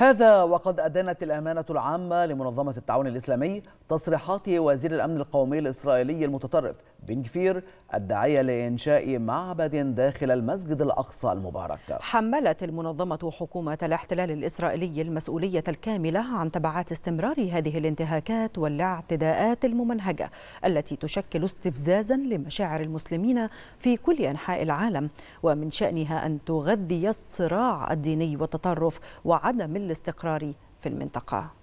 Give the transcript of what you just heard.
هذا وقد أدانت الأمانة العامة لمنظمة التعاون الإسلامي تصريحات وزير الأمن القومي الإسرائيلي المتطرف بن كفير الداعية لإنشاء معبد داخل المسجد الأقصى المبارك حملت المنظمة حكومة الاحتلال الإسرائيلي المسؤولية الكاملة عن تبعات استمرار هذه الانتهاكات والاعتداءات الممنهجة التي تشكل استفزازا لمشاعر المسلمين في كل أنحاء العالم ومن شأنها أن تغذي الصراع الديني والتطرف وعدم الاستقرار في المنطقة